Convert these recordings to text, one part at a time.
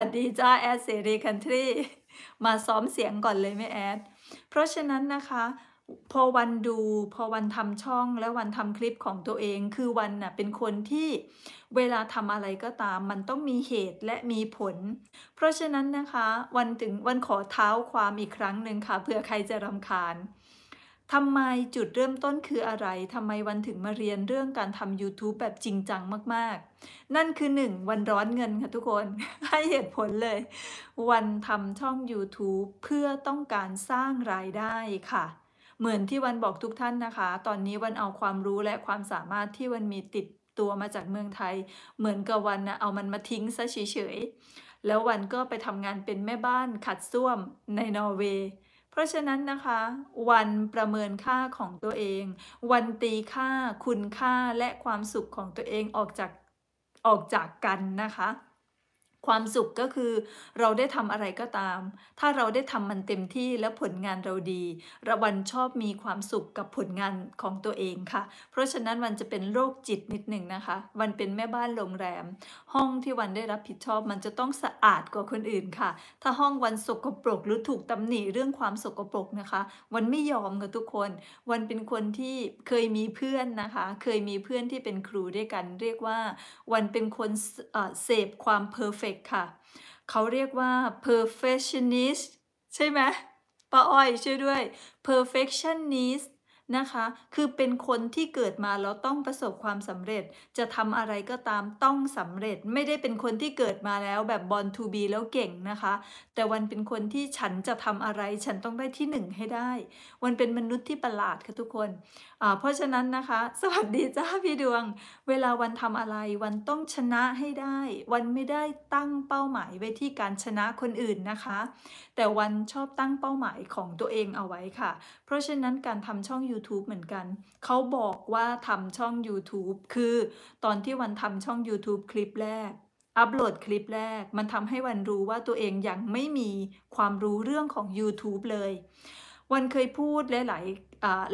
สวัสดีจ้าแอดเสรีคันทรีมาซ้อมเสียงก่อนเลยไม่แอดเพราะฉะนั้นนะคะ พอวันดูพอวันทำช่องและวันทำคลิปของตัวเองคือวันน่ะเป็นคนที่เวลาทำอะไรก็ตาม มันต้องมีเหตุและมีผล เพราะฉะนั้นนะคะวันถึงวันขอเท้าความอีกครั้งหนึ่งค่ะเผื่อใครจะรำคาญทำไมจุดเริ่มต้นคืออะไร ทำไมวันถึงมาเรียนเรื่องการทำ YouTube แบบจริงจังมาก ๆ นั่นคือ 1 วันร้อนเงิน ค่ะ ทุกคน ให้เหตุผลเลย วันทำช่อง YouTube เพื่อต้องการสร้างรายได้ค่ะ เหมือนที่วันบอกทุกท่านนะคะ ตอนนี้วันเอาความรู้และความสามารถที่วันมีติดตัวมาจากเมืองไทย เหมือนกับวันนะเอามันมาทิ้งซะเฉยๆ แล้ววันก็ไปทำงานเป็นแม่บ้านขัดส้วมในนอร์เวย์ราะฉะนั้นนะคะ วันประเมินค่าของตัวเอง วันตีค่า คุณค่าและความสุขของตัวเองออกจากออกจากกันนะคะความสุขก็คือ เราได้ทำอะไรก็ตาม ถ้าเราได้ทำมันเต็มที่และ ผลงานเราดี ระวันชอบมีความสุขกับผลงานของตัวเองค่ะ เพราะฉะนั้นวันจะเป็นโรคจิตนิดหนึ่งนะคะ วันเป็นแม่บ้านโรงแรม ห้องที่วันได้รับผิดชอบ มันจะต้องสะอาดกว่าคนอื่นค่ะ ถ้าห้องวันสกปรกหรือถูกตำหนิเรื่องความสกปรกนะคะ วันไม่ยอมกับทุกคน วันเป็นคนที่เคยมีเพื่อนนะคะ เคยมีเพื่อนที่เป็นครูด้วยกัน เรียกว่า วันเป็นคนเสพความเพอร์เฟ perfect ค่ะเขาเรียกว่า perfectionist ใช่ไหมป้าอ้อยช่วยด้วย perfectionist นะคะคือเป็นคนที่เกิดมาแล้วต้องประสบความสำเร็จ จะทำอะไรก็ตามต้องสำเร็จ ไม่ได้เป็นคนที่เกิดมาแล้วแบบบอลทูบีแล้วเก่งนะคะ แต่วันเป็นคนที่ฉันจะทำอะไร ฉันต้องได้ที่หนึ่งให้ได้ วันเป็นมนุษย์ที่ประหลาดค่ะทุกคนเพราะฉะนั้นนะคะ สวัสดีจ้าพี่ดวงเวลาวันทำอะไรวันต้องชนะให้ได้ วันไม่ได้ตั้งเป้าหมายไว้ที่การชนะคนอื่นนะคะ แต่วันชอบตั้งเป้าหมายของตัวเองเอาไว้ค่ะ เพราะฉะนั้นการทำช่อง y o u YouTube เหมือนกัน เขาบอกว่าทำช่อง YouTube คือตอนที่วันทำช่อง YouTube คลิปแรกอัปโหลดคลิปแรก มันทำให้วันรู้ว่าตัวเองยังไม่มีความรู้เรื่องของ YouTube เลย วันเคยพูดหล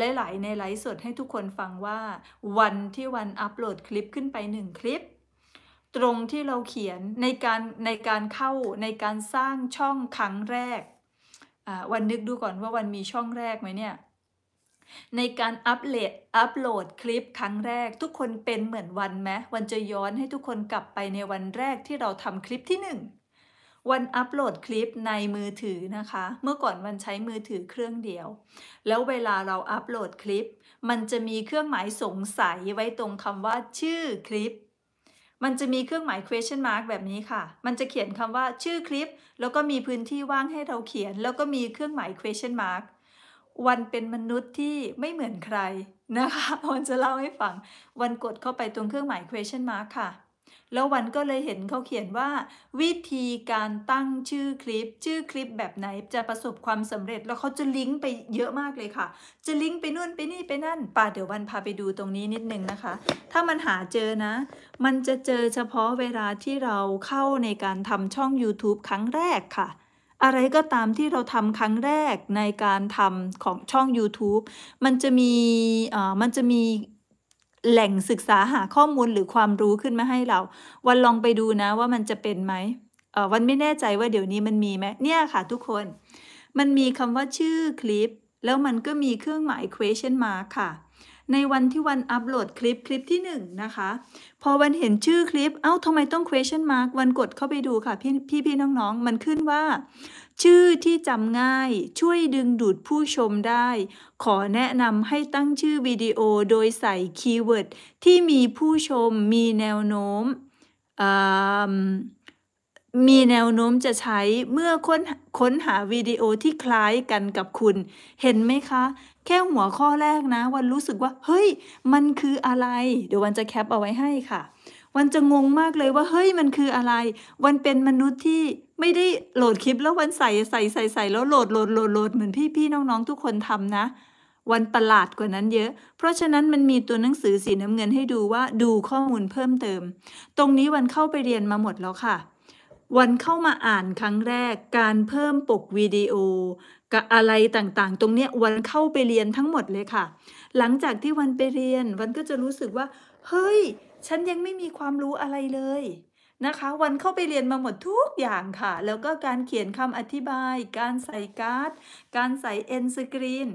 ายๆหลาย ๆ ในไลฟ์สด ให้ทุกคนฟังว่าวันที่วันอัปโหลดคลิปขึ้นไปหนึ่งคลิป ตรงที่เราเขียนในการในการเข้าในการสร้างช่องครั้งแรกวันนึกดูก่อนว่าวันมีช่องแรกไหมเนี่ยในการอัปเดตอัปโหลดคลิปครั้งแรกทุกคนเป็นเหมือนวันไหมวันจะย้อนให้ทุกคนกลับไปในวันแรกที่เราทำคลิปที่ 1 วันอัปโหลดคลิปในมือถือนะคะ เมื่อก่อนวันใช้มือถือเครื่องเดียว แล้วเวลาเราอัปโหลดคลิป มันจะมีเครื่องหมายสงสัยไว้ตรงคำว่า ชื่อคลิป มันจะมีเครื่องหมาย question mark แบบนี้ค่ะ มันจะเขียนคำว่าชื่อคลิป แล้วก็มีพื้นที่ว่างให้เราเขียน แล้วก็มีเครื่องหมาย question mark วันเป็นมนุษย์ที่ไม่เหมือนใครนะคะวันจะเล่าให้ฟัง วันกดเข้าไปตรงเครื่องหมาย question mark ค่ะ แล้ววันก็เลยเห็นเขาเขียนว่า วิธีการตั้งชื่อคลิป ชื่อคลิปแบบไหนจะประสบความสำเร็จ แล้วเขาจะลิงก์ไปเยอะมากเลยค่ะ จะลิงก์ไปนู่นไปนี่ไปนั่น ป่าเดี๋ยววันพาไปดูตรงนี้นิดนึงนะคะ ถ้ามันหาเจอนะ มันจะเจอเฉพาะเวลาที่เราเข้าในการทำช่อง YouTube ครั้งแรกค่ะอะไรก็ตามที่เราทำครั้งแรกในการทำของช่อง YouTube มันจะมีมันจะมีแหล่งศึกษาหาข้อมูลหรือความรู้ขึ้นมาให้เรา วันลองไปดูนะว่ามันจะเป็นไหม วันไม่แน่ใจว่าเดี๋ยวนี้มันมีไหม เนี่ยค่ะทุกคน มันมีคำว่าชื่อคลิป แล้วมันก็มีเครื่องหมาย question mark ค่ะในวันที่วันอัปโหลดคลิปคลิปที่ 1นนะคะ พอวันเห็นชื่อคลิป เอา้าทำไมต้อง question mark วันกดเข้าไปดูค่ะพี่พี่พี่น้องๆ มันขึ้นว่า ชื่อที่จำง่าย ช่วยดึงดูดผู้ชมได้ ขอแนะนำให้ตั้งชื่อวิดีโอโดยใส่คีย์เวิร์ดที่มีผู้ชมมีแนวโน้มอ่ามีแนวโน้มจะใช้เมื่อค้นค้นหาวิดีโอที่คล้ายกันกับคุณ เห็นไหมคะ แค่หัวข้อแรกนะวันรู้สึกว่า เฮ้ย มันคืออะไร เดี๋ยววันจะแคปเอาไว้ให้ค่ะ วันจะงงมากเลยว่าเฮ้ยมันคืออะไร วันเป็นมนุษย์ที่ไม่ได้โหลดคลิปแล้ววันใส่ใส่ใส่ใส่แล้วโหลดโหลดโหลดโหลดเหมือนพี่พี่น้องๆ ทุกคนทำนะ วันประหลาดกว่านั้นเยอะ เพราะฉะนั้นมันมีตัวหนังสือสีน้ำเงินให้ดูว่าดูข้อมูลเพิ่มเติม ตรงนี้วันเข้าไปเรียนมาหมดแล้วค่ะวันเข้ามาอ่านครั้งแรก การเพิ่มปกวิดีโอ กับอะไรต่างๆ ตรงเนี้ยวันเข้าไปเรียนทั้งหมดเลยค่ะ หลังจากที่วันไปเรียน วันก็จะรู้สึกว่าเฮ้ย ฉันยังไม่มีความรู้อะไรเลยนะคะ วันเข้าไปเรียนมาหมดทุกอย่างค่ะ แล้วก็การเขียนคำอธิบาย การใส่การ์ดการใส่เอ็นสกรีน